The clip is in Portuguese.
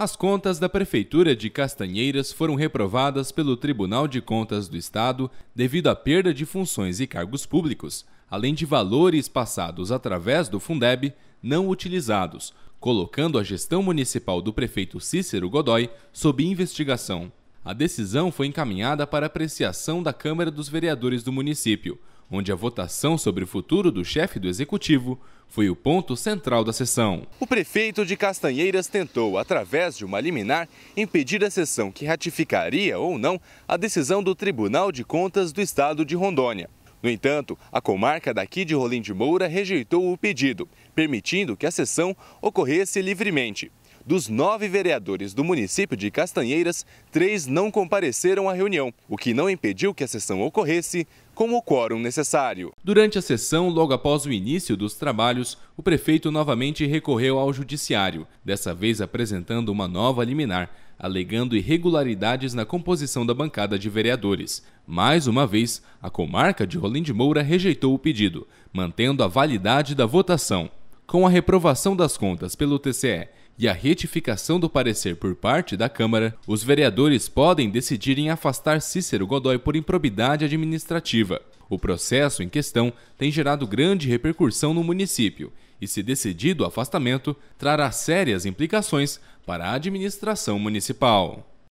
As contas da Prefeitura de Castanheiras foram reprovadas pelo Tribunal de Contas do Estado devido à perda de funções e cargos públicos, além de valores passados através do Fundeb não utilizados, colocando a gestão municipal do prefeito Cícero Godoy sob investigação. A decisão foi encaminhada para apreciação da Câmara dos Vereadores do município, onde a votação sobre o futuro do chefe do executivo foi o ponto central da sessão. O prefeito de Castanheiras tentou, através de uma liminar, impedir a sessão que ratificaria ou não a decisão do Tribunal de Contas do Estado de Rondônia. No entanto, a comarca daqui de Rolim de Moura rejeitou o pedido, permitindo que a sessão ocorresse livremente. Dos nove vereadores do município de Castanheiras, três não compareceram à reunião, o que não impediu que a sessão ocorresse com o quórum necessário. Durante a sessão, logo após o início dos trabalhos, o prefeito novamente recorreu ao judiciário, dessa vez apresentando uma nova liminar, alegando irregularidades na composição da bancada de vereadores. Mais uma vez, a comarca de Rolim de Moura rejeitou o pedido, mantendo a validade da votação. Com a reprovação das contas pelo TCE e a retificação do parecer por parte da Câmara, os vereadores podem decidir em afastar Cícero Godoy por improbidade administrativa. O processo em questão tem gerado grande repercussão no município e, se decidido o afastamento, trará sérias implicações para a administração municipal.